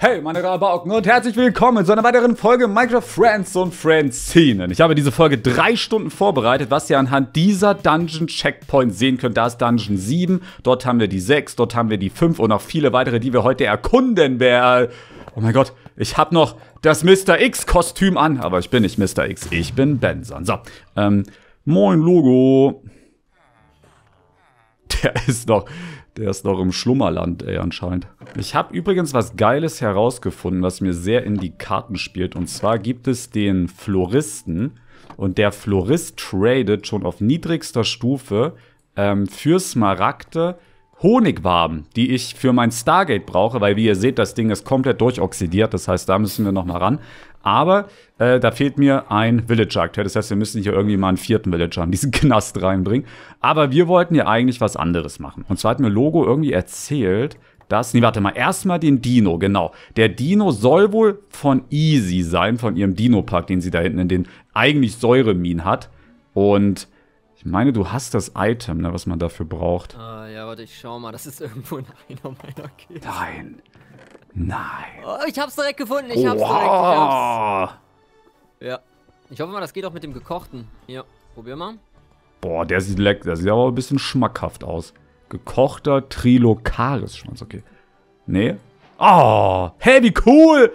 Hey, meine Rabauken und herzlich willkommen zu einer weiteren Folge Minecraft Friends und Friends Szenen. Ich habe diese Folge drei Stunden vorbereitet, was ihr anhand dieser Dungeon Checkpoint sehen könnt. Da ist Dungeon 7, dort haben wir die 6, dort haben wir die 5 und noch viele weitere, die wir heute erkunden werden. Oh mein Gott, ich habe noch das Mr. X-Kostüm an, aber ich bin nicht Mr. X, ich bin Benson. So, ähm, moin Logo. Der ist noch, der ist noch im Schlummerland, ey, anscheinend. Ich habe übrigens was Geiles herausgefunden, was mir sehr in die Karten spielt. Und zwar gibt es den Floristen. Und der Florist tradet schon auf niedrigster Stufe ähm, für Smaragde Honigwaben, die ich für mein Stargate brauche, weil wie ihr seht, das Ding ist komplett durchoxidiert, das heißt, da müssen wir nochmal ran. Aber äh, da fehlt mir ein villager aktuell. Das heißt, wir müssen hier irgendwie mal einen vierten Villager in diesen Knast reinbringen. Aber wir wollten ja eigentlich was anderes machen. Und zwar hat mir Logo irgendwie erzählt, dass... Nee, warte mal. Erstmal den Dino, genau. Der Dino soll wohl von Easy sein, von ihrem Dino-Park, den sie da hinten in den eigentlich Säureminen hat. Und... Ich meine, du hast das Item, ne, was man dafür braucht. Ah, ja, warte, ich schau mal. Das ist irgendwo in einer meiner Kills. Nein. Nein. Oh, ich hab's direkt gefunden. Ich hab's wow. direkt. Ich hab's. Ja. Ich hoffe mal, das geht auch mit dem gekochten. Hier, probier mal. Boah, der sieht lecker. Der sieht aber ein bisschen schmackhaft aus. Gekochter Trilocaris schwanz okay. Nee. Oh, hey, wie cool.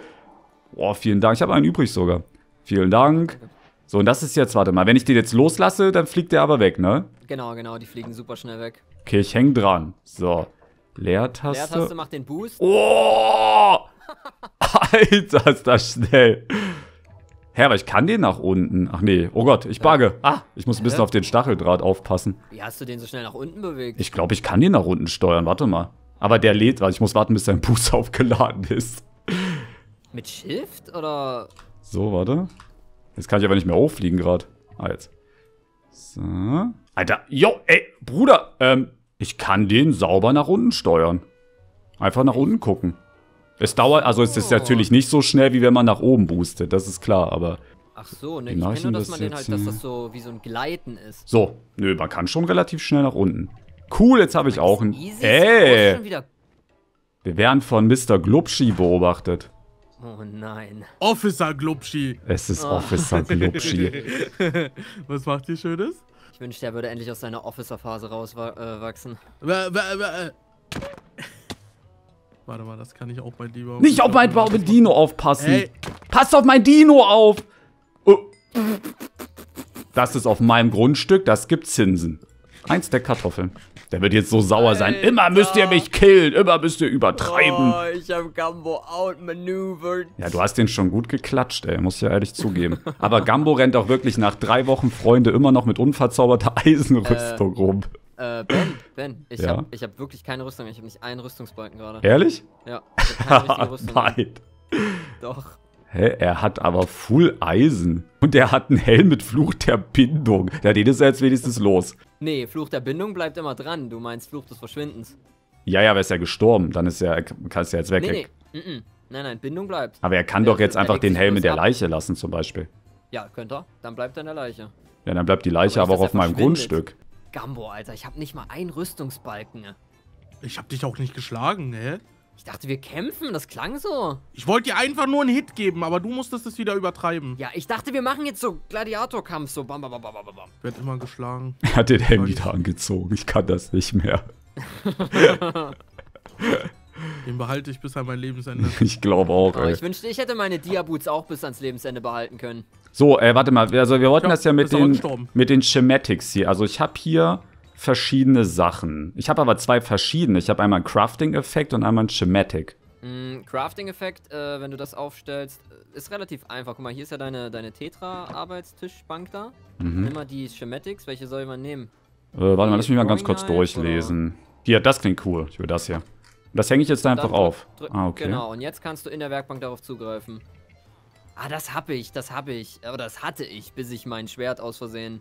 Boah, vielen Dank. Ich habe einen übrig sogar. Vielen Dank. So, und das ist jetzt, warte mal, wenn ich den jetzt loslasse, dann fliegt der aber weg, ne? Genau, genau, die fliegen super schnell weg. Okay, ich häng dran. So. Leertaste. Leertaste macht den Boost. Oh! Alter, ist das schnell. Hä, aber ich kann den nach unten. Ach nee, oh Gott, ich bugge. Ah, ich muss ein bisschen auf den Stacheldraht aufpassen. Wie hast du den so schnell nach unten bewegt? Ich glaube, ich kann den nach unten steuern. Warte mal. Aber der lädt, also ich muss warten, bis sein Boost aufgeladen ist. Mit Shift oder? So, warte. Jetzt kann ich aber nicht mehr hochfliegen gerade. Ah, jetzt. So. Alter, yo, ey, Bruder, ähm, ich kann den sauber nach unten steuern. Einfach nach unten gucken. Es dauert, also es ist oh. natürlich nicht so schnell, wie wenn man nach oben boostet, das ist klar, aber... Ach so, ne, ich kenne nur, dass das man den halt, dass das so wie so ein Gleiten ist. So, nö, man kann schon relativ schnell nach unten. Cool, jetzt habe ich auch ein... Ey! Wir werden von Mr. Glubschi beobachtet. Oh nein. Officer Glubschi. Es ist oh. Officer Glubschi. Was macht ihr Schönes? Ich wünschte, er würde endlich aus seiner Officer-Phase rauswachsen. Äh, äh, Warte mal, das kann ich auch bei Dino. Nicht auf mein auf Dino aufpassen. Hey. Passt auf mein Dino auf. Äh. Das ist auf meinem Grundstück, das gibt Zinsen. Eins der Kartoffeln. Der wird jetzt so sauer Alter. sein. Immer müsst ihr mich killen, immer müsst ihr übertreiben. Oh, ich hab Gambo outmaneuvered. Ja, du hast den schon gut geklatscht, ey, muss ich ja ehrlich zugeben. Aber Gambo rennt auch wirklich nach drei Wochen Freunde immer noch mit unverzauberter Eisenrüstung äh, rum. Äh, Ben, Ben, ich, ja? hab, hab wirklich keine Rüstung, ich hab nicht einen Rüstungsbalken gerade. Ehrlich? Ja, ich hab keine Rüstung. Nein. Doch. Hä, er hat aber Full Eisen. Und er hat einen Helm mit Fluch der Bindung. Ja, den ist er jetzt wenigstens los. Nee, Fluch der Bindung bleibt immer dran. Du meinst Fluch des Verschwindens. Ja, ja, aber ist ja gestorben. Dann ist er, kannst du ja jetzt weg. Nee, nee. Mm -mm. Nein, nein, Bindung bleibt. Aber er kann der, doch jetzt einfach den Helm in der ab. Leiche lassen zum Beispiel. Ja, könnte er. Dann bleibt er in der Leiche. Ja, dann bleibt die Leiche aber, aber auch auf meinem Grundstück. Gambo, Alter, ich habe nicht mal einen Rüstungsbalken. Ne? Ich habe dich auch nicht geschlagen, ne? Ich dachte, wir kämpfen. Das klang so. Ich wollte dir einfach nur einen Hit geben, aber du musstest es wieder übertreiben. Ja, ich dachte, wir machen jetzt so Gladiatorkampf. So bam, bam, bam, bam, bam. Wird immer geschlagen. Er hat den Handy wieder angezogen. Ich kann das nicht mehr. den behalte ich bis an mein Lebensende. Ich glaube auch, ey. Ich wünschte, ich hätte meine Diaboots auch bis ans Lebensende behalten können. So, äh, warte mal. Also, wir wollten glaub, das ja mit den, mit den Schematics hier. Also, ich habe hier verschiedene Sachen. Ich habe aber zwei verschiedene. Ich habe einmal einen Crafting-Effekt und einmal einen Schematic. Mm, Crafting-Effekt, äh, wenn du das aufstellst, äh, ist relativ einfach. Guck mal, hier ist ja deine, deine Tetra-Arbeitstischbank da. Mhm. Nimm mal die Schematics. Welche soll man nehmen? Äh, warte mal, lass mich mal ganz kurz durchlesen. Oder? Hier, das klingt cool. Ich will das hier. Das hänge ich jetzt da einfach auf. ah, okay. Genau, und jetzt kannst du in der Werkbank darauf zugreifen. Ah, das habe ich, das hab ich. Äh, oder das hatte ich, bis ich mein Schwert aus Versehen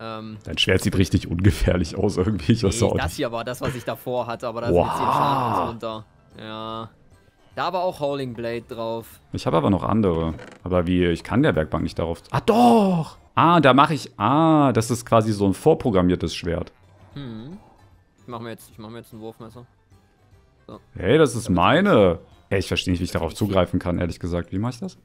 ähm, Dein Schwert sieht richtig ungefährlich aus, irgendwie. Ich nee, das hier war das, was ich davor hatte, aber da ist jetzt hier Schaden drunter. Ja. Da aber auch Howling Blade drauf. Ich habe aber noch andere. Aber wie, ich kann der Werkbank nicht darauf... Ah, doch! Ah, da mache ich... Ah, das ist quasi so ein vorprogrammiertes Schwert. Hm. Ich mache mir, jetzt, mach mir jetzt ein Wurfmesser. So. Hey, das ist meine! Ey, ich verstehe nicht, wie ich darauf zugreifen kann, ehrlich gesagt. Wie mache ich das?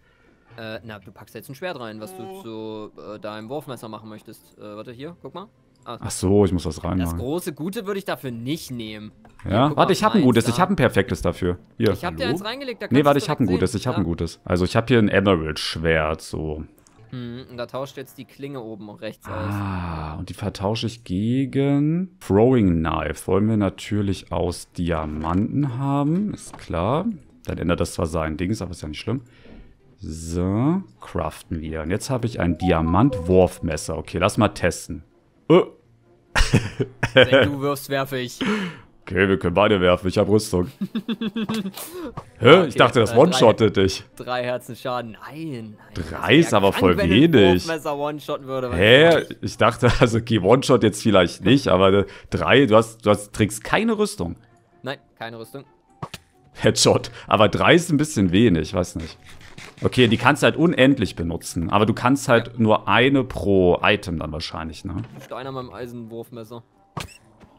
Äh, na, du packst jetzt ein Schwert rein, was du zu mhm. äh, deinem Wurfmesser machen möchtest. Äh, warte, hier, guck mal. Ah, Ach so, ich muss das reinmachen. Das große Gute würde ich dafür nicht nehmen. Ja, ja warte, ich habe ein gutes, da. ich habe ein perfektes dafür. Hier. Ich habe dir eins reingelegt, da Nee, warte, ich habe ein gutes, ich habe ja. ein gutes. Also ich habe hier ein Emerald-Schwert, so. Hm, und da tauscht jetzt die Klinge oben rechts aus. Ah, und die vertausche ich gegen Throwing Knife. Wollen wir natürlich aus Diamanten haben, ist klar. Dann ändert das zwar sein Dings, aber ist ja nicht schlimm. So, craften wir. Und jetzt habe ich ein Diamantwurfmesser. Okay, lass mal testen. Oh. Äh. Wenn du wirfst, werfe ich. Okay, wir können beide werfen. Ich habe Rüstung. Hä? Okay, ich dachte, das äh, one-shottet dich. Drei Herzen Schaden. Nein. nein drei ist aber krank, voll wenn wenig. Wenn one-shotten würde. Hä? Ich, dachte, also, okay, one-shot jetzt vielleicht nicht, aber äh, drei, du hast, du hast, trägst keine Rüstung. Nein, keine Rüstung. Headshot. Aber drei ist ein bisschen wenig, weiß nicht. Okay, die kannst du halt unendlich benutzen, aber du kannst halt ja. nur eine pro Item dann wahrscheinlich, ne? Steiner meinem Eisenwurfmesser.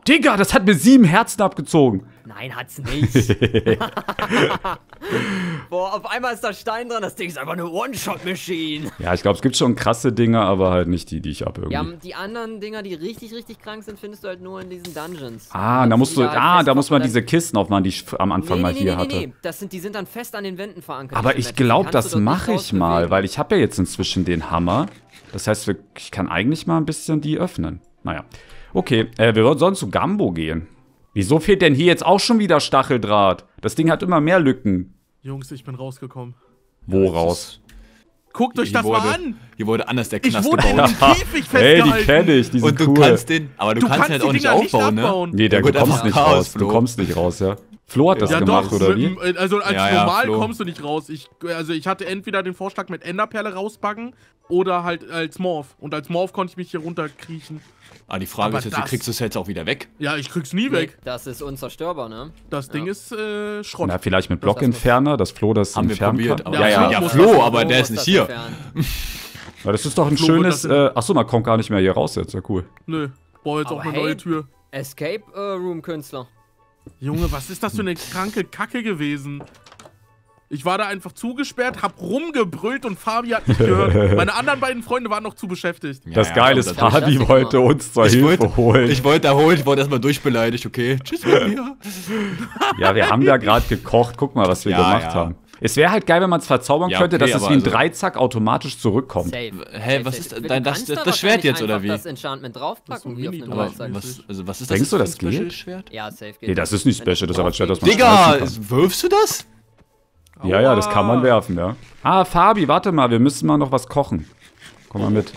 Digga, das hat mir sieben Herzen abgezogen. Nein, hat's nicht. Boah, auf einmal ist da Stein dran, das Ding ist einfach eine One-Shot-Machine. Ja, ich glaube, es gibt schon krasse Dinger, aber halt nicht die, die ich habe irgendwie. Ja, die anderen Dinger, die richtig, richtig krank sind, findest du halt nur in diesen Dungeons. Ah, da musst du, da halt ah, da muss man diese Kisten aufmachen, die ich am Anfang nee, mal nee, hier nee, hatte. Nee, nee, das sind, die sind dann fest an den Wänden verankert. Aber ich glaube, das mache ich mal, weil ich habe ja jetzt inzwischen den Hammer. Das heißt, ich kann eigentlich mal ein bisschen die öffnen. Naja. Okay, äh, wir sollen zu Gambo gehen. Wieso fehlt denn hier jetzt auch schon wieder Stacheldraht? Das Ding hat immer mehr Lücken. Jungs, ich bin rausgekommen. Wo raus? Guckt euch das wurde, mal an! Hier wurde anders der Knast ich wurde gebaut. In Käfig hey, die kenne ich, die sind Und du cool. kannst den, aber du, du kannst, kannst den halt auch nicht aufbauen, nicht ne? abbauen. ne? Nee, der, ja, du kommst nicht raus, Flo. du kommst nicht raus, ja. Flo hat das ja, gemacht, doch, oder wie? Äh, also als ja, normal kommst du nicht raus. Ich, also ich hatte entweder den Vorschlag mit Enderperle rausbacken oder halt als Morph. Und als Morph konnte ich mich hier runterkriechen. Ah, die Frage aber ist jetzt, das, wie kriegst du es jetzt auch wieder weg? Ja, ich krieg's nie weg. Das ist unzerstörbar, ne? Das Ding ja. ist äh, Schrott. Na, vielleicht mit Blockentferner, dass Flo das Haben entfernen wir probiert, kann. Ja, ja, ja, ja Flo, aber der ist nicht hier. Ja, das ist doch ein Flo schönes. Äh, achso, man kommt gar nicht mehr hier raus jetzt. Ja, cool. Nö. Boah, jetzt aber auch eine hey, neue Tür. Escape äh, Room Künstler. Junge, was ist das für eine kranke Kacke gewesen? Ich war da einfach zugesperrt, hab rumgebrüllt und Fabi hat mich gehört. Meine anderen beiden Freunde waren noch zu beschäftigt. das ja, Geile ist, Fabi wollte immer. uns zur ich Hilfe wollte, holen. Ich wollte da holen, ich wollte erstmal durchbeleidigt, okay? Tschüss, Maria. ja, wir haben da gerade gekocht. Guck mal, was wir ja, gemacht ja. haben. Es wäre halt geil, wenn man es verzaubern ja, könnte, dass es wie ein also Dreizack automatisch zurückkommt. Safe. Hä, was ist dein, das, das, das Schwert jetzt oder wie? Das Enchantment draufpacken wie auf einem Dreizack. Was, also was ist das? Denkst du, das geht? Schwert? Ja, safe geht. Nee, das ist nicht special, das ist aber ein Schwert, das man Digga, wirfst du das? Ja, ja, das kann man werfen, ja. Ah, Fabi, warte mal, wir müssen mal noch was kochen. Komm mal mit.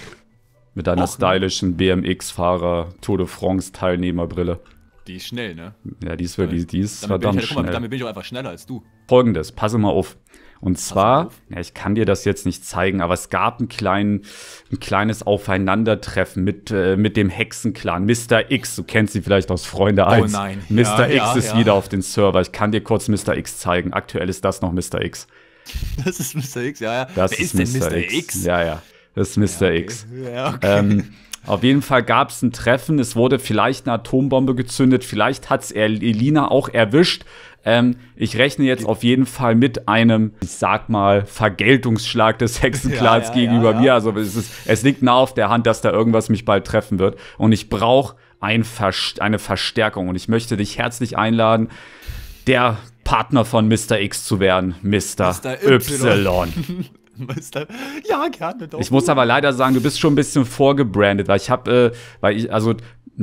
Mit deiner kochen. stylischen BMX-Fahrer Tour de France-Teilnehmerbrille. Die ist schnell, ne? Ja, die ist wirklich, die ist damit verdammt ich, schnell. Mal, damit bin ich auch einfach schneller als du. Folgendes, passe mal auf. Und zwar, ja, ich kann dir das jetzt nicht zeigen, aber es gab einen kleinen, ein kleines Aufeinandertreffen mit, äh, mit dem Hexenclan. Mr. X, du kennst ihn vielleicht aus Freunde 1. Oh nein. Mr. Ja, X ja, ist wieder auf den Server. Ich kann dir kurz Mr. X zeigen. Aktuell ist das noch Mr. X. Das ist Mr. X, ja, ja. Das Wer ist, ist Mr. Mr. X? X? Ja, ja. Das ist Mr. Okay. X. Ja, okay. Ähm, auf jeden Fall gab es ein Treffen. Es wurde vielleicht eine Atombombe gezündet. Vielleicht hat es Elina auch erwischt. Ähm, ich rechne jetzt auf jeden Fall mit einem, ich sag mal, Vergeltungsschlag des Hexenklans ja, ja, gegenüber ja, mir. Also es, ist, es liegt nah auf der Hand, dass da irgendwas mich bald treffen wird. Und ich brauche ein Verst eine Verstärkung. Und ich möchte dich herzlich einladen, der Partner von Mr. X zu werden, Mr. Mr. Y. y. Ja, gerne doch. Ich muss aber leider sagen, du bist schon ein bisschen vorgebrandet, weil ich habe, äh, weil ich, also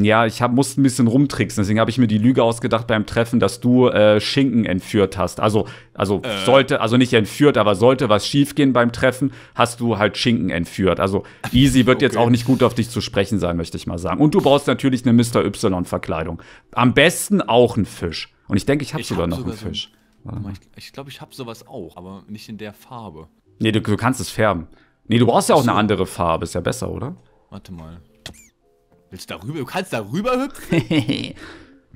ja, ich hab, musste ein bisschen rumtricksen, deswegen habe ich mir die Lüge ausgedacht beim Treffen, dass du äh, Schinken entführt hast. Also, also äh. sollte, also nicht entführt, aber sollte was schiefgehen beim Treffen, hast du halt Schinken entführt. Also Easy wird okay. jetzt auch nicht gut auf dich zu sprechen sein, möchte ich mal sagen. Und du brauchst natürlich eine Mr. Y-Verkleidung. Am besten auch einen Fisch. Und ich denke, ich habe sogar hab noch sogar einen Fisch. Ein, ich glaube, ich, glaub, ich habe sowas auch, aber nicht in der Farbe. Nee, du, du kannst es färben. Nee, du brauchst ja auch so. eine andere Farbe, ist ja besser, oder? Warte mal. Willst du darüber? Du kannst darüber hüpfen?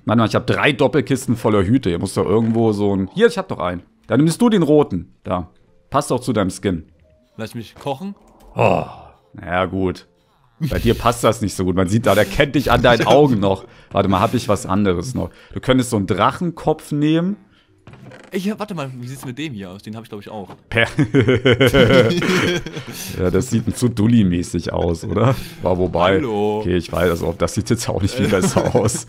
Mann, Mann, ich habe drei Doppelkisten voller Hüte. Ihr muss doch irgendwo so ein... Hier, ich hab doch einen. Dann nimmst du den roten. Da. Passt doch zu deinem Skin. Lass mich kochen. Oh, naja, gut. Bei dir passt das nicht so gut. Man sieht da, der kennt dich an deinen Augen noch. Warte mal, hab ich was anderes noch. Du könntest so einen Drachenkopf nehmen. Ich, warte mal, wie sieht es mit dem hier aus? Den habe ich, glaube ich, auch. Per ja, das sieht zu Dulli-mäßig aus, oder? War wobei. Hallo. Okay, ich weiß, also das sieht jetzt auch nicht viel besser aus.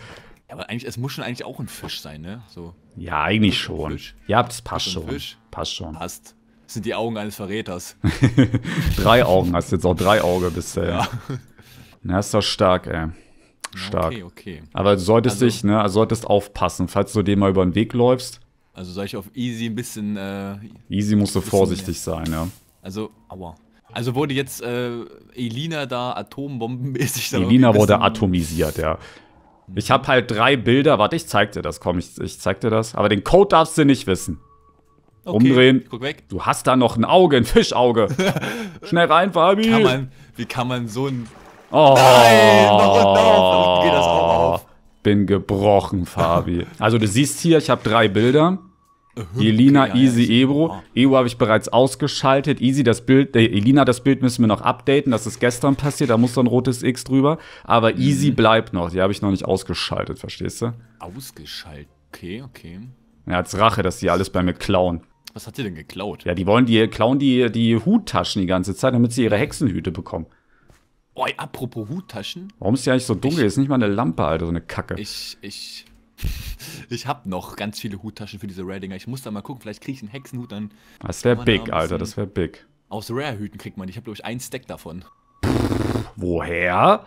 Ja, aber eigentlich, es muss schon eigentlich auch ein Fisch sein, ne? So. Ja, eigentlich schon. Fisch. Ja, das passt schon. Fisch. Passt schon. Passt. Das sind die Augen eines Verräters. drei Augen, hast jetzt auch drei Auge bisher. Ja. Na, ist doch stark, ey. Stark. Okay, okay. Aber du solltest also, dich, ne, solltest aufpassen, falls du dem mal über den Weg läufst also soll ich auf easy ein bisschen... Äh, easy musst du vorsichtig sein, ja. Also, aua. Also wurde jetzt äh, Elina da atombombenmäßig... Da Elina wurde atomisiert, ja. Mhm. Ich habe halt drei Bilder. Warte, ich zeig dir das. Komm, ich, ich zeig dir das. Aber den Code darfst du nicht wissen. Okay, Umdrehen. Guck weg. Du hast da noch ein Auge, ein Fischauge. Schnell rein, Fabi. Kann man, wie kann man so ein... Oh. Nein, noch ein Daumen. Geht das auch bin gebrochen, Fabi. Also du siehst hier, ich habe drei Bilder. Elina, Easy, Ebro. Ebro habe ich bereits ausgeschaltet. Easy, das Bild, äh, Elina, das Bild müssen wir noch updaten. Das ist gestern passiert, da muss ein rotes X drüber. Aber Easy mhm. bleibt noch. Die habe ich noch nicht ausgeschaltet, verstehst du? Ausgeschaltet? Okay, okay. Ja, als Rache, dass die alles bei mir klauen. Was hat sie denn geklaut? Ja, die wollen die klauen die, die Huttaschen die ganze Zeit, damit sie ihre Hexenhüte bekommen. Oi, apropos Huttaschen. Warum ist die eigentlich so dunkel? Ich, ist nicht mal eine Lampe, Alter, so eine Kacke. Ich, ich, ich hab noch ganz viele Huttaschen für diese Redinger. Ich muss da mal gucken, vielleicht krieg ich einen Hexenhut dann. Das wäre big, Alter, das wäre big. Aus Rare-Hüten kriegt man. Ich habe glaube ich, einen Stack davon. Pff, woher?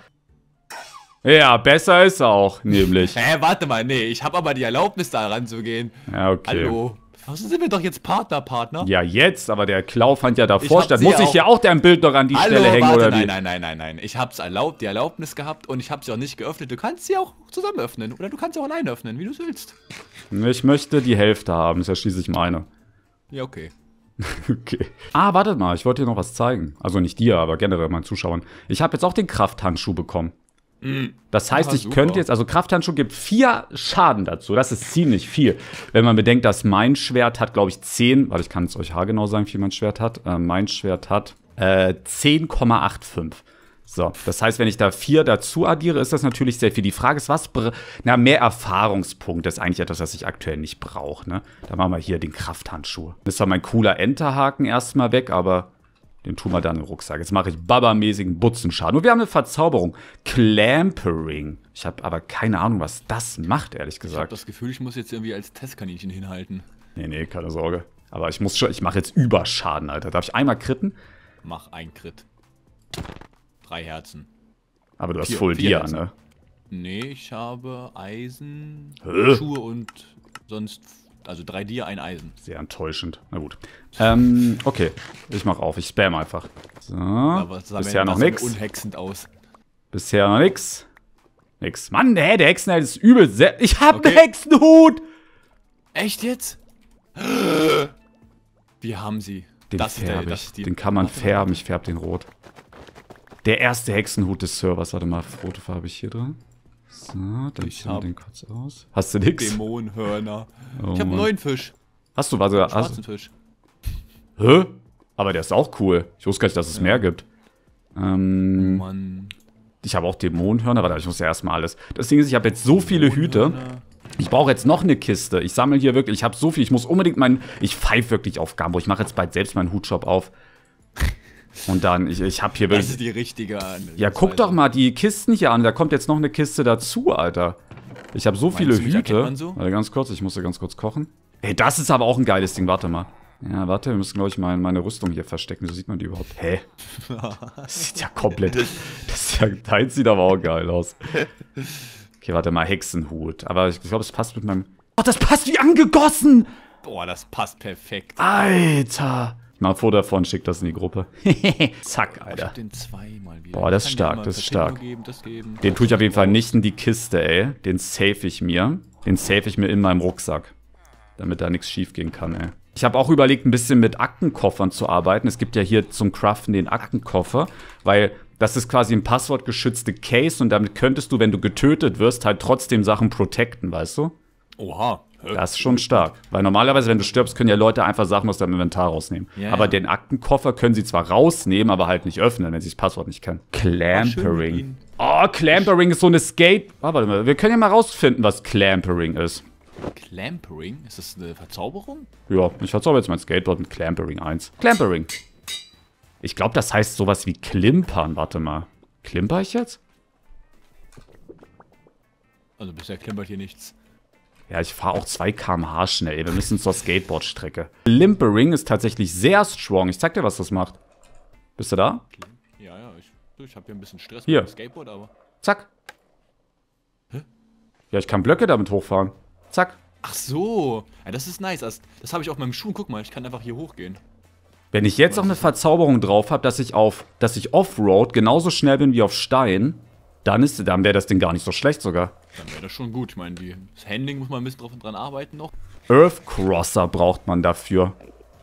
Ja, besser ist auch, nämlich. Hä, warte mal, nee, ich habe aber die Erlaubnis, da ranzugehen. Ja, okay. Hallo. Außerdem also sind wir doch jetzt Partner, Partner. Ja, jetzt, aber der Klau fand ja davor statt. Muss ich ja auch dein Bild noch an die Hallo, Stelle hängen, warte, oder nein, wie? Nein, nein, nein, nein, nein. Ich hab's erlaubt, die Erlaubnis gehabt und ich hab's ja auch nicht geöffnet. Du kannst sie auch zusammen öffnen oder du kannst sie auch alleine öffnen, wie du willst. Ich möchte die Hälfte haben, das ist ja schließlich meine. Ja, okay. okay. Ah, wartet mal, ich wollte dir noch was zeigen. Also nicht dir, aber generell meinen Zuschauern. Ich habe jetzt auch den Krafthandschuh bekommen. Das heißt, Aha, ich könnte jetzt, also Krafthandschuh gibt vier Schaden dazu. Das ist ziemlich viel. Wenn man bedenkt, dass mein Schwert hat, glaube ich, zehn. warte, ich kann es euch haargenau sagen, wie mein Schwert hat. Äh, mein Schwert hat äh, 10,85. So, das heißt, wenn ich da vier dazu addiere, ist das natürlich sehr viel. Die Frage ist, was, na, mehr Erfahrungspunkte ist eigentlich etwas, was ich aktuell nicht brauche, ne? Dann machen wir hier den Krafthandschuh. Das war mein cooler Enterhaken erstmal weg, aber den tun wir dann in den Rucksack. Jetzt mache ich babamäßigen Butzenschaden. Und wir haben eine Verzauberung. Clampering. Ich habe aber keine Ahnung, was das macht, ehrlich gesagt. Ich habe das Gefühl, ich muss jetzt irgendwie als Testkaninchen hinhalten. Nee, nee, keine Sorge. Aber ich muss schon, ich mache jetzt Überschaden, Alter. Darf ich einmal kritten? Mach ein Crit. Drei Herzen. Aber du hast vier, Full Dia, ne? Nee, ich habe Eisen, Höh? Schuhe und sonst also 3 Dir, ein Eisen. Sehr enttäuschend. Na gut. Ähm, okay. Ich mach auf. Ich spam einfach. So. Aber Bisher noch nix. Unhexend aus. Bisher noch nix. Nix. Mann, hä, der Hexenheld ist übel. Sehr ich hab okay. einen Hexenhut! Echt jetzt? Wir haben sie. Den das färbe ich. Der, den kann man färben. Ich färbe den rot. Der erste Hexenhut des Servers. Warte mal, rote Farbe ich hier drin. So, dann ich hab den kurz aus. Hast du nix? Dämonenhörner. Oh, ich hab einen neuen Fisch. Hast du was? hast du? Fisch. Hä? Aber der ist auch cool. Ich wusste gar nicht, dass es ja. mehr gibt. Ähm, oh Mann. Ich habe auch Dämonenhörner, aber ich muss ja erstmal alles. Das Ding ist, ich habe jetzt so viele Hüte. Ich brauche jetzt noch eine Kiste. Ich sammle hier wirklich, ich habe so viel. Ich muss unbedingt meinen, ich pfeife wirklich auf Gambo. Ich mache jetzt bald selbst meinen Hutshop auf. Und dann, ich, ich hab hier wirklich. Das ist die richtige an. Ja, guck doch mal die Kisten hier an. Da kommt jetzt noch eine Kiste dazu, Alter. Ich habe so Meinst viele Hüte. Warte, so? also ganz kurz, ich musste ganz kurz kochen. Ey, das ist aber auch ein geiles Ding. Warte mal. Ja, warte, wir müssen, glaube ich, mal meine Rüstung hier verstecken. So sieht man die überhaupt. Hä? Das sieht ja komplett. Das, ja, das sieht aber auch geil aus. Okay, warte mal, Hexenhut. Aber ich glaube, es passt mit meinem. Oh, das passt wie angegossen! Boah, das passt perfekt. Alter! Mal ein Foto davon, schick das in die Gruppe. Zack, Alter. Boah, das ist stark, das ist stark. Den tue ich auf jeden Fall nicht in die Kiste, ey. Den safe ich mir. Den safe ich mir in meinem Rucksack. Damit da nichts schief gehen kann, ey. Ich habe auch überlegt, ein bisschen mit Aktenkoffern zu arbeiten. Es gibt ja hier zum Craften den Aktenkoffer, weil das ist quasi ein passwortgeschützte Case und damit könntest du, wenn du getötet wirst, halt trotzdem Sachen protecten, weißt du? Oha. Das ist schon stark. Weil normalerweise, wenn du stirbst, können ja Leute einfach Sachen aus deinem Inventar rausnehmen. Ja, aber den Aktenkoffer können sie zwar rausnehmen, aber halt nicht öffnen, wenn sie das Passwort nicht kennen. Clampering. Oh, Clampering ist so eine Skate. Oh, warte mal, wir können ja mal rausfinden, was Clampering ist. Clampering? Ist das eine Verzauberung? Ja, ich verzauber jetzt mein Skateboard mit Clampering 1. Clampering. Ich glaube, das heißt sowas wie Klimpern. Warte mal. Klimper ich jetzt? Also bisher klimpert hier nichts. Ja, ich fahre auch 2 km/h schnell. Wir müssen zur Skateboard-Strecke. Limpering ist tatsächlich sehr strong. Ich zeig dir, was das macht. Bist du da? Ja, ja. Ich, ich habe hier ein bisschen Stress hier. mit dem Skateboard, aber... Zack. Hä? Ja, ich kann Blöcke damit hochfahren. Zack. Ach so. Ja, das ist nice. Das, das habe ich auf meinem Schuh. Guck mal, ich kann einfach hier hochgehen. Wenn ich jetzt noch eine Verzauberung drauf habe, dass ich auf, dass ich Offroad genauso schnell bin wie auf Stein, dann ist, dann wäre das Ding gar nicht so schlecht sogar. Dann wäre das schon gut. Ich meine, das Handling muss man ein bisschen dran arbeiten noch. Earthcrosser braucht man dafür.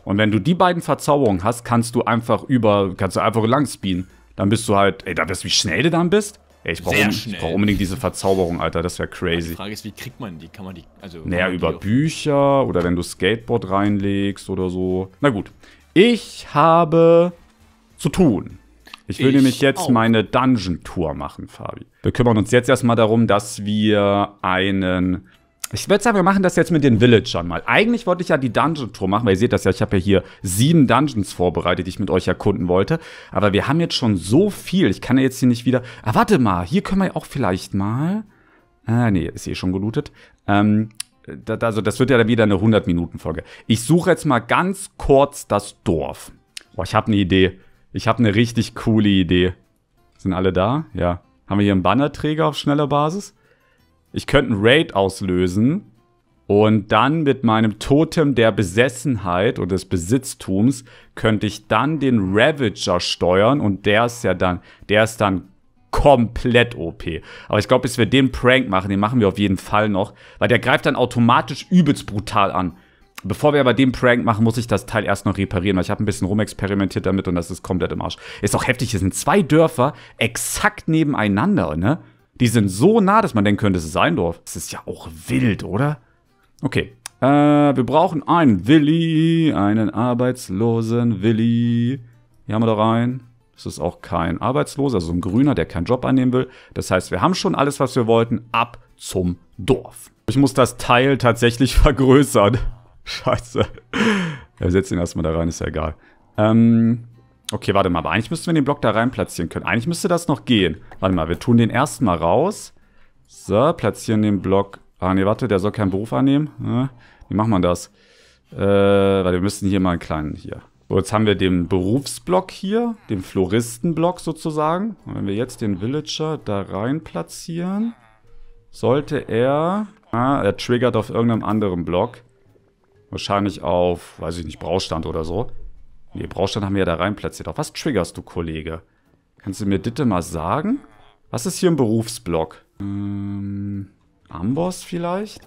Und wenn du die beiden Verzauberungen hast, kannst du einfach über, kannst du einfach lang speeden. Dann bist du halt, ey, da bist du, wie schnell du dann bist? Ey, ich brauche brauch unbedingt diese Verzauberung, Alter, das wäre crazy. die Frage ist, wie kriegt man die? Kann man die, also... Naja, über Bücher oder wenn du Skateboard reinlegst oder so. Na gut, ich habe zu tun. Ich will ich nämlich jetzt auch. meine Dungeon-Tour machen, Fabi. Wir kümmern uns jetzt erstmal darum, dass wir einen ich würde sagen, wir machen das jetzt mit den Villagern mal. Eigentlich wollte ich ja die Dungeon-Tour machen, weil ihr seht das ja, ich habe ja hier sieben Dungeons vorbereitet, die ich mit euch erkunden wollte. Aber wir haben jetzt schon so viel, ich kann ja jetzt hier nicht wieder... Ah, warte mal, hier können wir ja auch vielleicht mal... Ah, nee, ist eh schon gelootet. Ähm, also das wird ja dann wieder eine 100-Minuten-Folge. Ich suche jetzt mal ganz kurz das Dorf. Boah, ich habe eine Idee. Ich habe eine richtig coole Idee. Sind alle da? Ja. Haben wir hier einen Bannerträger auf schneller Basis? Ich könnte einen Raid auslösen und dann mit meinem Totem der Besessenheit und des Besitztums könnte ich dann den Ravager steuern und der ist ja dann, der ist dann komplett OP. Aber ich glaube, bis wir den Prank machen, den machen wir auf jeden Fall noch, weil der greift dann automatisch übelst brutal an. Bevor wir aber den Prank machen, muss ich das Teil erst noch reparieren, weil ich habe ein bisschen rumexperimentiert damit und das ist komplett im Arsch. Ist auch heftig, hier sind zwei Dörfer exakt nebeneinander, ne? Die sind so nah, dass man denken könnte, es ist ein Dorf. Das ist ja auch wild, oder? Okay. Äh, wir brauchen einen Willi, einen arbeitslosen Willi. Hier haben wir da rein. Es ist auch kein Arbeitsloser, so also ein Grüner, der keinen Job annehmen will. Das heißt, wir haben schon alles, was wir wollten. Ab zum Dorf. Ich muss das Teil tatsächlich vergrößern. Scheiße. Ja, wir setzen ihn erstmal da rein, ist ja egal. Ähm, okay, warte mal. Aber eigentlich müssten wir den Block da rein platzieren können. Eigentlich müsste das noch gehen. Warte mal, wir tun den erstmal raus. So, platzieren den Block. Ah, nee, warte, der soll keinen Beruf annehmen. wie macht man das? Äh, weil wir müssen hier mal einen kleinen hier. So, jetzt haben wir den Berufsblock hier, den Floristenblock sozusagen. Und wenn wir jetzt den Villager da rein platzieren, sollte er... Ah, er triggert auf irgendeinem anderen Block. Wahrscheinlich auf, weiß ich nicht, Braustand oder so. Nee, Braustand haben wir ja da rein platziert. Auf was triggerst du, Kollege? Kannst du mir bitte mal sagen? Was ist hier im Berufsblock? Ähm, Amboss vielleicht?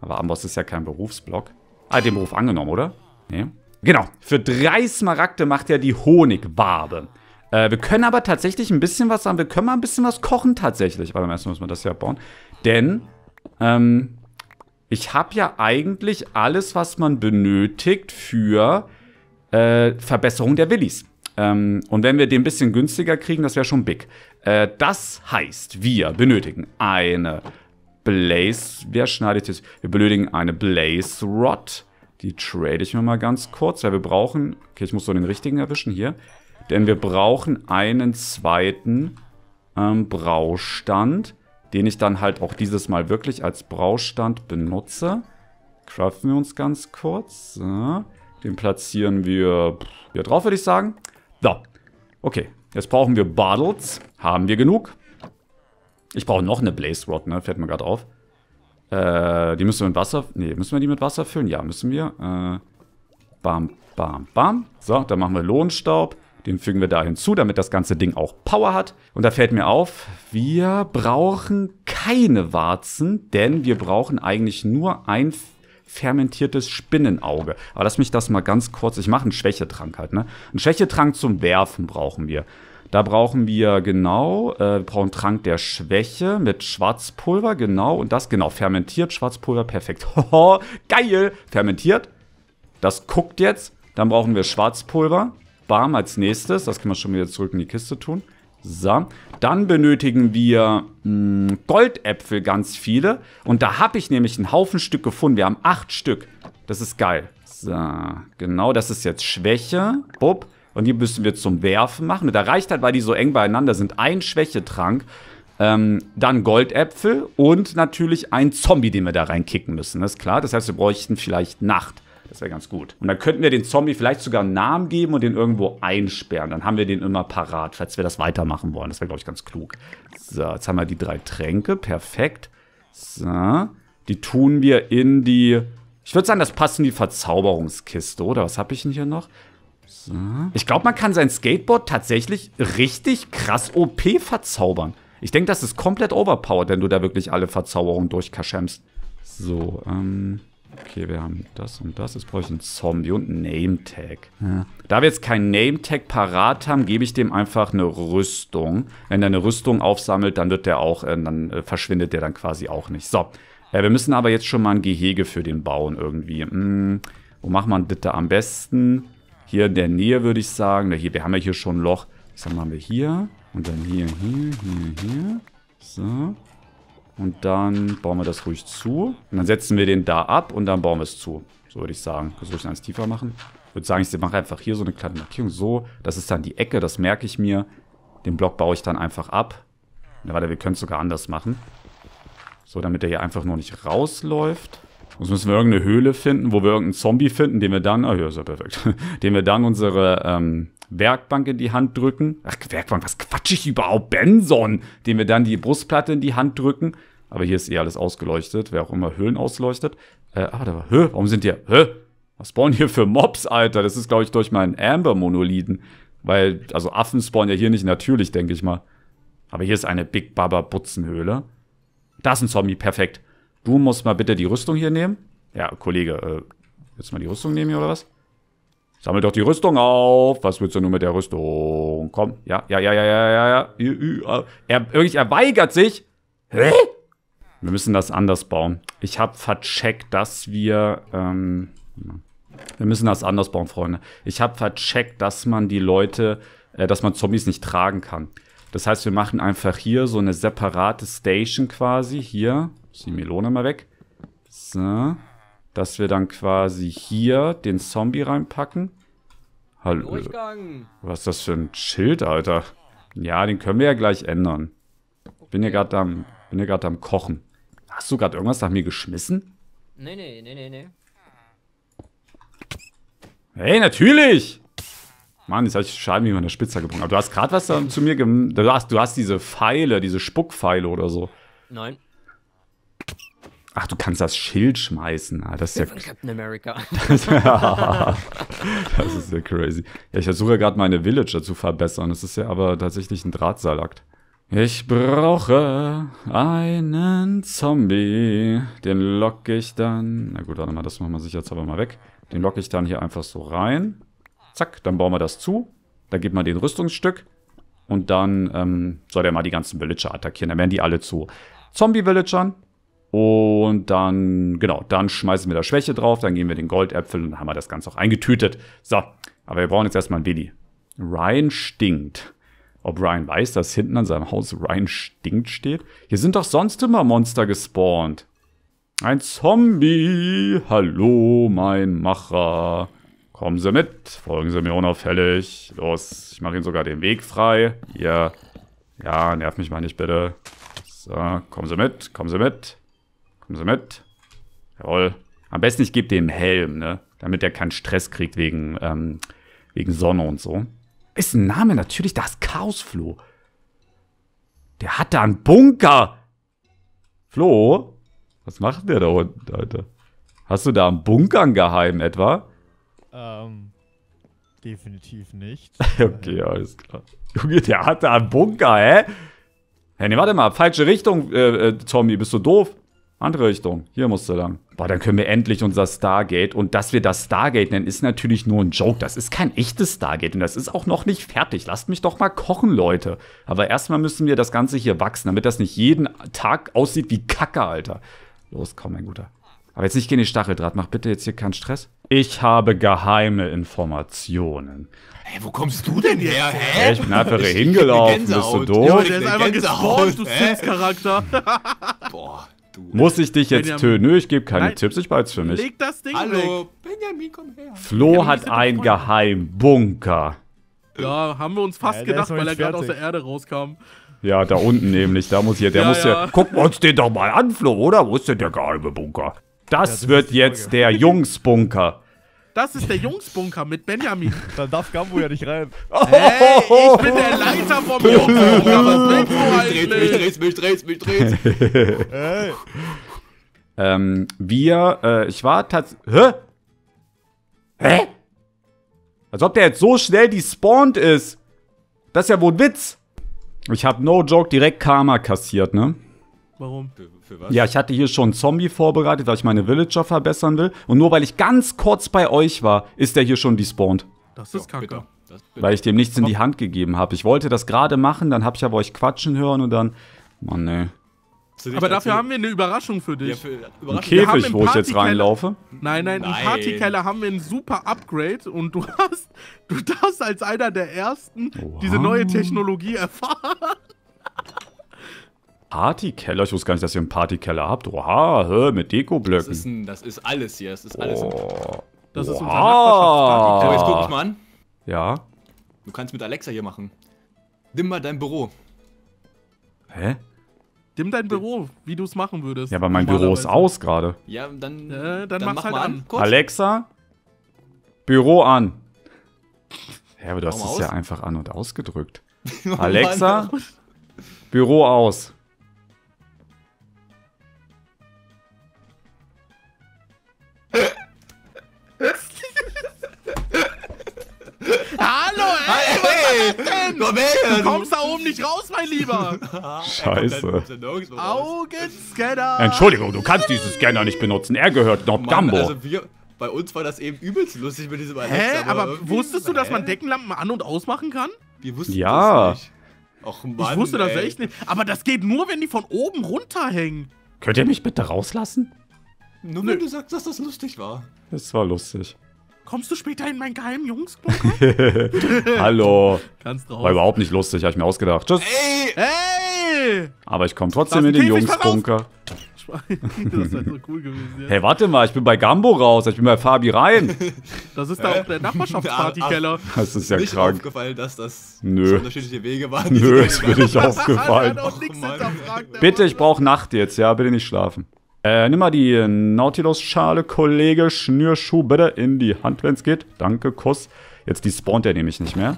Aber Amboss ist ja kein Berufsblock. Ah, den Beruf angenommen, oder? Nee. Genau, für drei Smaragde macht er die Honigwabe. Äh, wir können aber tatsächlich ein bisschen was sagen. Wir können mal ein bisschen was kochen tatsächlich. Aber erst müssen wir das hier abbauen. Denn ähm, ich habe ja eigentlich alles, was man benötigt für äh, Verbesserung der Willis. Ähm, und wenn wir den ein bisschen günstiger kriegen, das wäre schon big. Äh, das heißt, wir benötigen eine Blaze... Wer schneidet jetzt? Wir benötigen eine Blaze Rod. Die trade ich mir mal ganz kurz, weil wir brauchen... Okay, ich muss so den richtigen erwischen hier. Denn wir brauchen einen zweiten ähm, Braustand den ich dann halt auch dieses Mal wirklich als Braustand benutze. Craften wir uns ganz kurz. So. Den platzieren wir hier drauf, würde ich sagen. So. Okay. Jetzt brauchen wir Bottles. Haben wir genug. Ich brauche noch eine Blaze Rod, ne? Fällt mir gerade auf. Äh, die müssen wir mit Wasser... Ne, müssen wir die mit Wasser füllen? Ja, müssen wir. Äh, bam, bam, bam. So, dann machen wir Lohnstaub. Den fügen wir da hinzu, damit das ganze Ding auch Power hat. Und da fällt mir auf, wir brauchen keine Warzen, denn wir brauchen eigentlich nur ein fermentiertes Spinnenauge. Aber lass mich das mal ganz kurz, ich mache einen Schwächetrank halt, ne? Einen Schwächetrank zum Werfen brauchen wir. Da brauchen wir genau, äh, wir brauchen einen Trank der Schwäche mit Schwarzpulver, genau. Und das, genau, fermentiert, Schwarzpulver, perfekt. Hoho, geil, fermentiert. Das guckt jetzt. Dann brauchen wir Schwarzpulver. Bam als nächstes. Das kann man schon wieder zurück in die Kiste tun. So. Dann benötigen wir mh, hm, Goldäpfel, ganz viele. Und da habe ich nämlich einen Haufen Stück gefunden. Wir haben acht Stück. Das ist geil. So, genau, das ist jetzt Schwäche. Bupp. Und die müssen wir zum Werfen machen. Mit der Reichheit, halt, weil die so eng beieinander sind, ein Schwächetrank. Ähm, dann Goldäpfel und natürlich ein Zombie, den wir da reinkicken müssen. Das ist klar. Das heißt, wir bräuchten vielleicht Nacht. Das wäre ganz gut. Und dann könnten wir den Zombie vielleicht sogar einen Namen geben und den irgendwo einsperren. Dann haben wir den immer parat, falls wir das weitermachen wollen. Das wäre, glaube ich, ganz klug. So, jetzt haben wir die drei Tränke. Perfekt. So. Die tun wir in die... Ich würde sagen, das passt in die Verzauberungskiste, oder? Was habe ich denn hier noch? So. Ich glaube, man kann sein Skateboard tatsächlich richtig krass OP verzaubern. Ich denke, das ist komplett overpowered, wenn du da wirklich alle Verzauberungen durchkaschemst. So, ähm... Okay, wir haben das und das. Jetzt brauche ich einen Zombie und einen Name-Tag. Ja. Da wir jetzt keinen Name-Tag parat haben, gebe ich dem einfach eine Rüstung. Wenn er eine Rüstung aufsammelt, dann wird der auch, äh, dann äh, verschwindet der dann quasi auch nicht. So, äh, wir müssen aber jetzt schon mal ein Gehege für den bauen irgendwie. Hm, wo macht man das da am besten? Hier in der Nähe würde ich sagen. Na, hier, wir haben ja hier schon ein Loch. Ich sag haben wir hier. Und dann hier, hier, hier, hier. So. Und dann bauen wir das ruhig zu. Und dann setzen wir den da ab und dann bauen wir es zu. So würde ich sagen. Können wir ruhig eins tiefer machen. Ich würde sagen, ich mache einfach hier so eine kleine Markierung. So, das ist dann die Ecke, das merke ich mir. Den Block baue ich dann einfach ab. Ja, warte, wir können es sogar anders machen. So, damit er hier einfach nur nicht rausläuft. Sonst müssen wir irgendeine Höhle finden, wo wir irgendeinen Zombie finden, den wir dann, oh ja, ist ja perfekt, den wir dann unsere ähm, Werkbank in die Hand drücken. Ach, Werkbank, was quatsch ich überhaupt? Benson! Den wir dann die Brustplatte in die Hand drücken. Aber hier ist eh alles ausgeleuchtet, wer auch immer Höhlen ausleuchtet. Äh, ah, da war, hä, warum sind hier, hä? Was spawnen hier für Mobs, Alter? Das ist, glaube ich, durch meinen Amber-Monolithen. Weil, also Affen spawnen ja hier nicht natürlich, denke ich mal. Aber hier ist eine Big Baba Butzenhöhle. Da ist ein Zombie, perfekt. Du musst mal bitte die Rüstung hier nehmen. Ja, Kollege, äh, willst du mal die Rüstung nehmen hier oder was? Sammel doch die Rüstung auf. Was willst du nur mit der Rüstung? Komm, ja, ja, ja, ja, ja, ja, ja. Er, wirklich, er weigert sich. Hä? Wir müssen das anders bauen. Ich habe vercheckt, dass wir... Ähm, wir müssen das anders bauen, Freunde. Ich habe vercheckt, dass man die Leute... Äh, dass man Zombies nicht tragen kann. Das heißt, wir machen einfach hier so eine separate Station quasi. Hier. Ist die Melone mal weg. So. Dass wir dann quasi hier den Zombie reinpacken. Hallo. Durchgang. Was ist das für ein Schild, Alter? Ja, den können wir ja gleich ändern. Bin ja gerade am, bin ja gerade am Kochen. Hast du gerade irgendwas nach mir geschmissen? Nee, nee, nee, nee, nee. Hey, natürlich! Mann, jetzt habe ich Schaden wie meine Spitze gebrochen. Aber du hast gerade was zu mir gem... Du hast, du hast diese Pfeile, diese Spuckpfeile oder so. Nein. Ach, du kannst das Schild schmeißen. Ah, das ist ja. Captain America. Das, ist ja crazy. Ja, ich versuche gerade meine Villager zu verbessern. Das ist ja aber tatsächlich ein Drahtseilakt. Ich brauche einen Zombie. Den lock ich dann... Na gut, warte mal, das machen wir sicher jetzt aber mal weg. Den lock ich dann hier einfach so rein. Zack, dann bauen wir das zu. Dann gibt man den Rüstungsstück. Und dann ähm, soll der mal die ganzen Villager attackieren. Dann werden die alle zu Zombie-Villagern. Und dann, genau, dann schmeißen wir da Schwäche drauf. Dann geben wir den Goldäpfel und haben wir das Ganze auch eingetütet. So, aber wir brauchen jetzt erstmal ein Willi. Ryan stinkt. Ob Ryan weiß, dass hinten an seinem Haus Ryan stinkt steht? Hier sind doch sonst immer Monster gespawnt. Ein Zombie. Hallo, mein Macher. Kommen Sie mit. Folgen Sie mir unauffällig. Los, ich mache Ihnen sogar den Weg frei. Ja, Ja, nerv mich mal nicht, bitte. So, kommen Sie mit. Kommen Sie mit. Kommen Sie mit. Jawohl. Am besten ich gebe dem Helm, ne? Damit er keinen Stress kriegt wegen, ähm, wegen Sonne und so. Ist ein Name natürlich das Chaos Flo. Der hat da einen Bunker. Flo, was macht der da unten, Alter? Hast du da einen Bunker geheim etwa? Ähm, definitiv nicht. okay, alles klar. Junge, der hat da einen Bunker, hä? Hey, nee, warte mal, falsche Richtung, äh, äh, Tommy, bist du doof? Andere Richtung. Hier musst du lang. Boah, dann können wir endlich unser Stargate. Und dass wir das Stargate nennen, ist natürlich nur ein Joke. Das ist kein echtes Stargate. Und das ist auch noch nicht fertig. Lasst mich doch mal kochen, Leute. Aber erstmal müssen wir das Ganze hier wachsen, damit das nicht jeden Tag aussieht wie Kacke, Alter. Los, komm, mein Guter. Aber jetzt nicht gegen die Stacheldraht. Mach bitte jetzt hier keinen Stress. Ich habe geheime Informationen. Hey, wo kommst du denn her? Hä? Ich bin einfach hier hingelaufen. Bist du doof? Ja, der ist einfach gestauscht, du Sitzcharakter. Boah du. Äh, muss ich dich jetzt töten? Nö, ich gebe keine Nein. Tipps, ich behalte für mich. Leg das Ding Hallo, Benjamin, komm her. Flo Benjamin, hat einen Geheimbunker. Ja, haben wir uns fast ja, gedacht, weil er gerade aus der Erde rauskam. Ja, da unten nämlich, da muss hier, der ja, muss ja. Gucken wir uns den doch mal an, Flo, oder? Wo ist denn der geheime Bunker? Das, ja, das wird jetzt der Jungsbunker. Das ist der Jungsbunker mit Benjamin. Dann darf Gambo ja nicht rein. Hey, ich bin der Leiter vom Jungsbunker. Was willst Mich dreht's, mich dreht's, mich dreht's. Ähm, wir, äh, ich war tatsächlich. Hä? Hä? Als ob der jetzt so schnell despawned ist. Das ist ja wohl ein Witz. Ich habe no joke direkt Karma kassiert, ne? Warum? Äh, für was? Ja, ich hatte hier schon einen Zombie vorbereitet, weil ich meine Villager verbessern will. Und nur weil ich ganz kurz bei euch war, ist der hier schon despawned. Das ist kacke. Weil ich dem nichts in die Hand gegeben habe. Ich wollte das gerade machen, dann habe ich aber euch quatschen hören und dann. Mann, ne. Aber dafür haben wir eine Überraschung für dich. Ja, für Überraschung. Ein Käfig, wo ich jetzt reinlaufe? Nein, nein, nein. im Partykeller haben wir ein super Upgrade und du hast, du darfst als einer der Ersten wow. diese neue Technologie erfahren. Partykeller? Ich wusste gar nicht, dass ihr einen Partykeller habt. Oha, hä, mit Dekoblöcken. Das ist, ein, das ist alles hier. Das ist alles. Oh. Das Oha. ist unser Nachbarschaftspartykeller. Jetzt guck dich mal an. Ja. Du kannst mit Alexa hier machen. Nimm mal dein Büro. Hä? Nimm dein Büro, wie du es machen würdest. Ja, aber mein Büro ist aus gerade. Ja, dann, äh, dann, dann mach's halt mal an. an. Alexa, Büro an. Ja, aber du hast es ja einfach an und ausgedrückt. Alexa, Büro aus. denn? du kommst da oben nicht raus, mein Lieber. Scheiße. Augenscanner. Entschuldigung, du kannst diesen Scanner nicht benutzen. Er gehört Nob Dumbo. Also wir, bei uns war das eben übelst lustig mit diesem Alexa. Hä? Aber, aber wusstest du, dass man Deckenlampen an- und ausmachen kann? Wir wussten ja. das nicht. Och ich wusste ey. das echt nicht. Aber das geht nur, wenn die von oben runterhängen. Könnt ihr mich bitte rauslassen? Nur wenn Nö. du sagst, dass das lustig war. Es war lustig. Kommst du später in meinen geheimen Jungsbunker? Hallo. Ganz drauf. War überhaupt nicht lustig, habe ich mir ausgedacht. Tschüss. Ey, ey. Aber ich komme trotzdem in den Jungsbunker. das wäre halt so cool gewesen. Ja. Hey, warte mal, ich bin bei Gambo raus, ich bin bei Fabi rein. Das ist da auch der äh. Nachbarschaftspartykeller. Das ist ja nicht krank. aufgefallen, dass das Nö. unterschiedliche Wege waren. Nö, ist mir nicht aufgefallen. Bitte, ich brauche ne? Nacht jetzt, ja, bitte nicht schlafen. Äh, nimm mal die Nautilus-Schale, Kollege. Schnürschuh bitte in die Hand, wenn's geht. Danke, Kuss. Jetzt die spawnt er nämlich nicht mehr.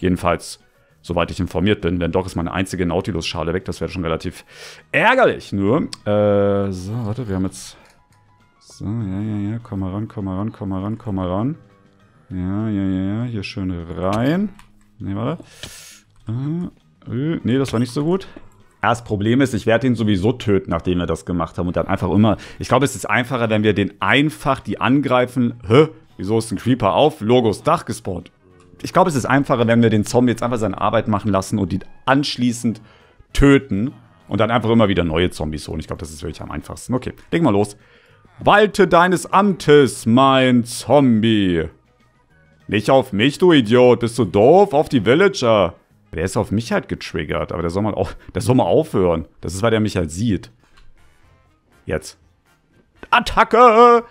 Jedenfalls, soweit ich informiert bin. Denn doch ist meine einzige Nautilus-Schale weg. Das wäre schon relativ ärgerlich nur. Äh, so, warte, wir haben jetzt... So, ja, ja, ja. Komm mal ran, komm mal ran, komm mal ran, komm mal ran. Ja, ja, ja, ja. Hier schön rein. Ne, warte. Äh, äh, das war nicht so gut das Problem ist, ich werde ihn sowieso töten, nachdem wir das gemacht haben. Und dann einfach immer. Ich glaube, es ist einfacher, wenn wir den einfach, die angreifen. Hä? Wieso ist ein Creeper auf? Logos Dach gespawnt. Ich glaube, es ist einfacher, wenn wir den Zombie jetzt einfach seine Arbeit machen lassen und ihn anschließend töten. Und dann einfach immer wieder neue Zombies holen. Ich glaube, das ist wirklich am einfachsten. Okay, legen wir los. Walte deines Amtes, mein Zombie. Nicht auf mich, du Idiot. Bist du doof? Auf die Villager. Der ist auf mich halt getriggert, aber der soll mal, auf, der soll mal aufhören. Das ist, weil der mich halt sieht. Jetzt. Attacke!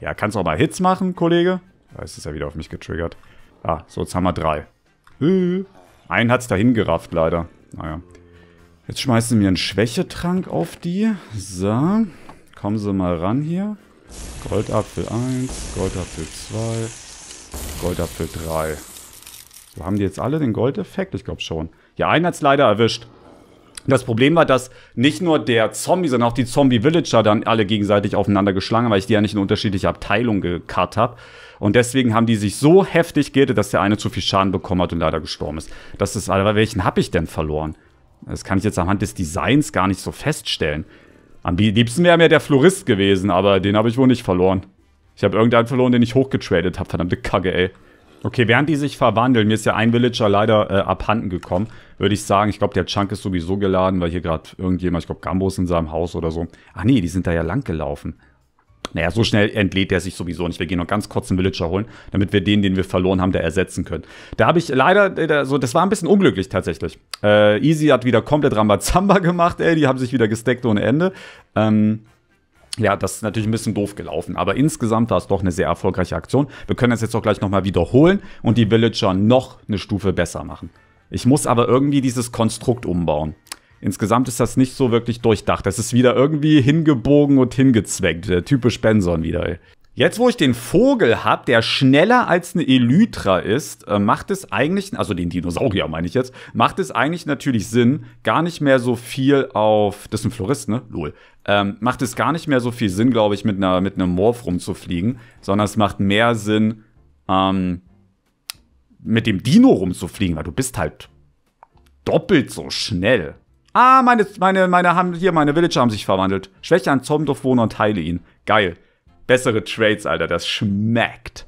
Ja, kannst auch mal Hits machen, Kollege. Da ah, ist es ja wieder auf mich getriggert. Ah, so, jetzt haben wir drei. Einen hat es dahin gerafft, leider. Naja. Jetzt schmeißen wir einen Schwächetrank auf die. So. Kommen sie mal ran hier. Goldapfel 1, Goldapfel 2, Goldapfel 3. So, haben die jetzt alle den Goldeffekt? Ich glaube schon. Ja, einen hat es leider erwischt. Das Problem war, dass nicht nur der Zombie, sondern auch die Zombie-Villager dann alle gegenseitig aufeinander geschlagen, weil ich die ja nicht in unterschiedliche Abteilungen gekarrt habe. Und deswegen haben die sich so heftig gehirrt, dass der eine zu viel Schaden bekommen hat und leider gestorben ist. Das ist aber welchen habe ich denn verloren? Das kann ich jetzt anhand des Designs gar nicht so feststellen. Am liebsten wäre mir der Florist gewesen, aber den habe ich wohl nicht verloren. Ich habe irgendeinen verloren, den ich hochgetradet habe. Verdammte Kacke, ey. Okay, während die sich verwandeln, mir ist ja ein Villager leider äh, abhanden gekommen, würde ich sagen, ich glaube, der Chunk ist sowieso geladen, weil hier gerade irgendjemand, ich glaube, Gambo ist in seinem Haus oder so. Ach nee, die sind da ja lang gelaufen. Naja, so schnell entlädt der sich sowieso nicht. Wir gehen noch ganz kurz einen Villager holen, damit wir den, den wir verloren haben, da ersetzen können. Da habe ich leider, also das war ein bisschen unglücklich tatsächlich. Äh, Easy hat wieder komplett Rambazamba gemacht, ey, die haben sich wieder gesteckt ohne Ende. Ähm, ja, das ist natürlich ein bisschen doof gelaufen, aber insgesamt war es doch eine sehr erfolgreiche Aktion. Wir können das jetzt auch gleich nochmal wiederholen und die Villager noch eine Stufe besser machen. Ich muss aber irgendwie dieses Konstrukt umbauen. Insgesamt ist das nicht so wirklich durchdacht. Das ist wieder irgendwie hingebogen und hingezweckt. Der Typisch Benson wieder, ey. Jetzt, wo ich den Vogel habe, der schneller als eine Elytra ist, äh, macht es eigentlich, also den Dinosaurier meine ich jetzt, macht es eigentlich natürlich Sinn, gar nicht mehr so viel auf, das ist ein Florist, ne? Lol ähm, macht es gar nicht mehr so viel Sinn, glaube ich, mit, einer, mit einem Morph rumzufliegen, sondern es macht mehr Sinn, ähm, mit dem Dino rumzufliegen, weil du bist halt doppelt so schnell. Ah, meine, meine, meine, haben, hier, meine Villager haben sich verwandelt. Schwäche an Zombdorfwohner und heile ihn. Geil. Bessere Trades, Alter, das schmeckt.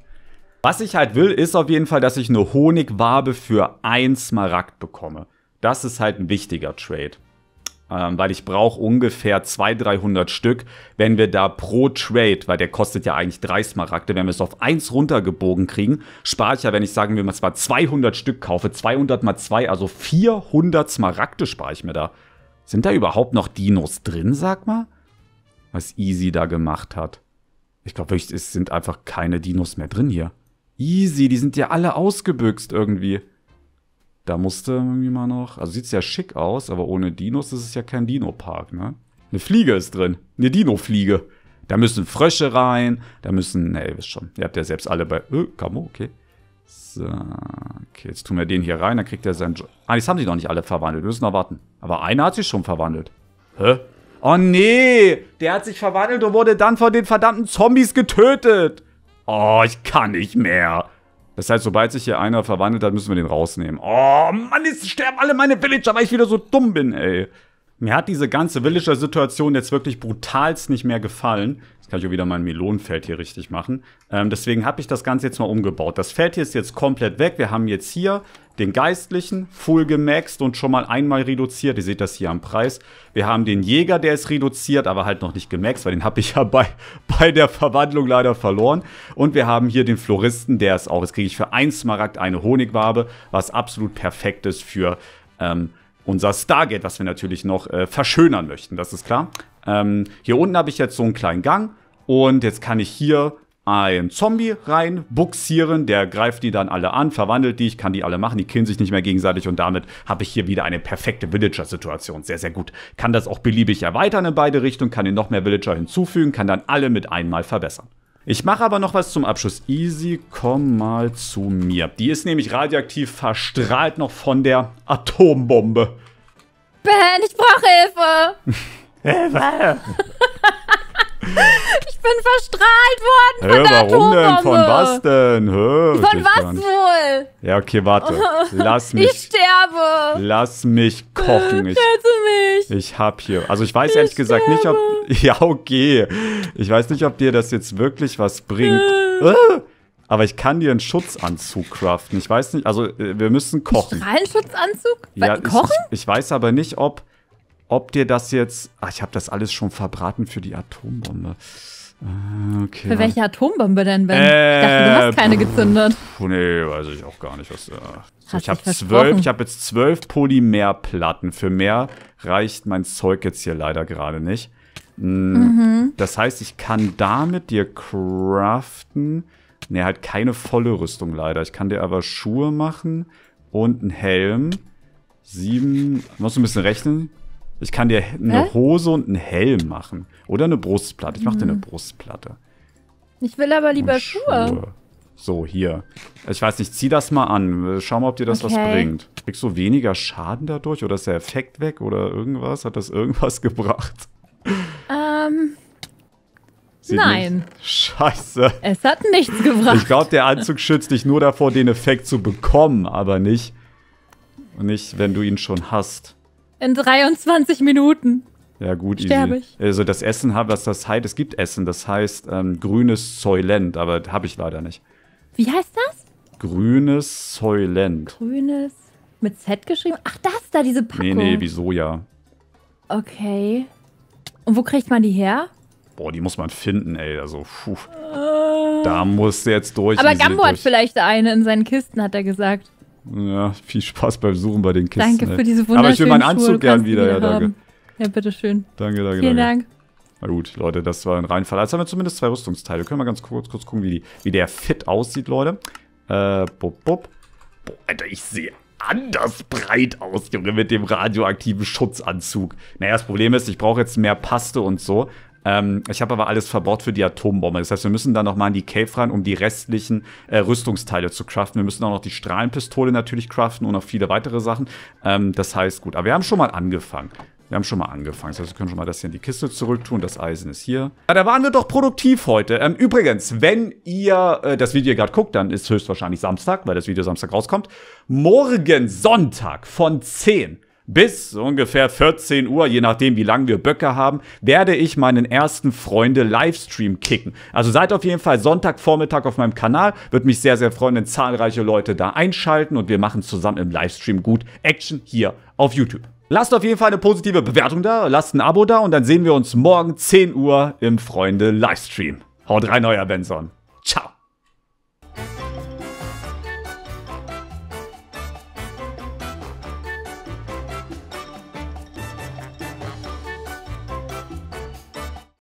Was ich halt will, ist auf jeden Fall, dass ich eine Honigwabe für ein Smaragd bekomme. Das ist halt ein wichtiger Trade ähm, weil ich brauche ungefähr 200, 300 Stück. Wenn wir da pro Trade, weil der kostet ja eigentlich drei Smaragde, wenn wir es auf 1 runtergebogen kriegen, spare ich ja, wenn ich sagen wir mal zwar 200 Stück kaufe, 200 mal 2, also 400 Smaragde spare ich mir da. Sind da überhaupt noch Dinos drin, sag mal? Was Easy da gemacht hat. Ich glaube, es sind einfach keine Dinos mehr drin hier. Easy, die sind ja alle ausgebüxt irgendwie. Da musste irgendwie mal noch. Also sieht es ja schick aus, aber ohne Dinos ist es ja kein Dino-Park, ne? Eine Fliege ist drin. Eine Dino-Fliege. Da müssen Frösche rein. Da müssen. Ne, ihr wisst schon. Ihr habt ja selbst alle bei. Öh, äh, Kamo, okay. So. Okay, jetzt tun wir den hier rein. Dann kriegt er seinen. Jo ah, jetzt haben sie noch nicht alle verwandelt. Wir müssen noch warten. Aber einer hat sich schon verwandelt. Hä? Oh nee, der hat sich verwandelt und wurde dann von den verdammten Zombies getötet. Oh, ich kann nicht mehr. Das heißt, sobald sich hier einer verwandelt hat, müssen wir den rausnehmen. Oh, Mann, jetzt sterben alle meine Villager, weil ich wieder so dumm bin, ey. Mir hat diese ganze Villager-Situation jetzt wirklich brutalst nicht mehr gefallen. Jetzt kann ich auch wieder mein Melonenfeld hier richtig machen. Ähm, deswegen habe ich das Ganze jetzt mal umgebaut. Das Feld hier ist jetzt komplett weg. Wir haben jetzt hier den Geistlichen, full gemaxt und schon mal einmal reduziert. Ihr seht das hier am Preis. Wir haben den Jäger, der ist reduziert, aber halt noch nicht gemaxt, weil den habe ich ja bei, bei der Verwandlung leider verloren. Und wir haben hier den Floristen, der ist auch. Jetzt kriege ich für ein Smaragd eine Honigwabe, was absolut perfekt ist für ähm, unser Stargate, was wir natürlich noch äh, verschönern möchten, das ist klar. Ähm, hier unten habe ich jetzt so einen kleinen Gang und jetzt kann ich hier einen Zombie rein buxieren, der greift die dann alle an, verwandelt die, ich kann die alle machen, die killen sich nicht mehr gegenseitig und damit habe ich hier wieder eine perfekte Villager-Situation. Sehr, sehr gut. Kann das auch beliebig erweitern in beide Richtungen, kann hier noch mehr Villager hinzufügen, kann dann alle mit einmal verbessern. Ich mache aber noch was zum Abschluss. Easy, komm mal zu mir. Die ist nämlich radioaktiv verstrahlt noch von der Atombombe. Ben, ich brauche Hilfe. Hilfe. Ich bin verstrahlt worden von der warum Atombombe. denn? Von was denn? Hör, von was wohl? Ja, okay, warte. Lass mich. Ich sterbe. Lass mich kochen. Ich, Rette mich. Ich hab hier. Also ich weiß ich ehrlich sterbe. gesagt nicht, ob. Ja, okay. Ich weiß nicht, ob dir das jetzt wirklich was bringt. Äh. Äh. Aber ich kann dir einen Schutzanzug craften. Ich weiß nicht, also äh, wir müssen kochen. Strahlenschutzanzug? Ja, kochen? Ich, ich weiß aber nicht, ob ob dir das jetzt... Ach, ich habe das alles schon verbraten für die Atombombe. Ah, okay. Für welche Atombombe denn, Ben? Äh, ich dachte, du hast äh, keine gezündet. Puh, nee, weiß ich auch gar nicht, was. Äh, so, ich habe zwölf, jetzt zwölf Polymerplatten. Für mehr reicht mein Zeug jetzt hier leider gerade nicht. Hm, mhm. Das heißt, ich kann damit dir craften. Ne, halt keine volle Rüstung leider. Ich kann dir aber Schuhe machen und einen Helm. Sieben. Musst du ein bisschen rechnen? Ich kann dir eine Hä? Hose und einen Helm machen. Oder eine Brustplatte. Ich mache dir eine mhm. Brustplatte. Ich will aber lieber Schuhe. Schuhe. So, hier. Ich weiß nicht, zieh das mal an. Schau mal, ob dir das was bringt. Kriegst du weniger Schaden dadurch? Oder ist der Effekt weg? Oder irgendwas? Hat das irgendwas gebracht? Ähm, Sieht Nein. nicht- Scheiße. es hat nichts gebracht. Ich glaube, der Anzug schützt dich nur davor, den Effekt zu bekommen, aber nicht, nicht, wenn du ihn schon hast. In 23 Minuten. Ja, gut, Sterbe easy. Ich. Also das Essen habe, was das heißt, es gibt Essen, das heißt ähm, grünes Soylent, aber habe ich leider nicht. Wie heißt das? Grünes Soylent. Grünes mit Z geschrieben? Ach, das da, diese Packung. Nee, nee, wieso ja. Okay. Und wo kriegt man die her? Boah, die muss man finden, ey. Also, puh. Äh. Da muss jetzt durch. Aber Gambo hat vielleicht eine in seinen Kisten, hat er gesagt. Ja, viel Spaß beim Suchen bei den Kisten. Danke halt. für diese wunderschönen Aber ich will meinen Anzug Schuhe, gern wieder, wieder, ja, danke. Haben. Ja, bitteschön. Danke, danke, Vielen danke. Dank. Na gut, Leute, das war ein Reinfall. Jetzt haben wir zumindest zwei Rüstungsteile. Können wir ganz kurz, kurz gucken, wie, die, wie der fit aussieht, Leute. Äh, bup, bup. Boah, Alter, ich sehe anders breit aus, Junge, mit dem radioaktiven Schutzanzug. Naja, das Problem ist, ich brauche jetzt mehr Paste und so. Ähm, ich habe aber alles verbaut für die Atombombe. Das heißt, wir müssen dann nochmal in die Cave rein, um die restlichen äh, Rüstungsteile zu craften. Wir müssen auch noch die Strahlenpistole natürlich craften und noch viele weitere Sachen. Ähm, das heißt, gut, aber wir haben schon mal angefangen. Wir haben schon mal angefangen. Das heißt, wir können schon mal das hier in die Kiste zurücktun. Das Eisen ist hier. Ja, da waren wir doch produktiv heute. Ähm, übrigens, wenn ihr äh, das Video gerade guckt, dann ist höchstwahrscheinlich Samstag, weil das Video Samstag rauskommt. Morgen Sonntag von 10 bis ungefähr 14 Uhr, je nachdem wie lange wir Böcke haben, werde ich meinen ersten Freunde Livestream kicken. Also seid auf jeden Fall Sonntagvormittag auf meinem Kanal. Würde mich sehr, sehr freuen, wenn zahlreiche Leute da einschalten und wir machen zusammen im Livestream gut Action hier auf YouTube. Lasst auf jeden Fall eine positive Bewertung da, lasst ein Abo da und dann sehen wir uns morgen 10 Uhr im Freunde Livestream. Haut rein, euer Benson. Ciao.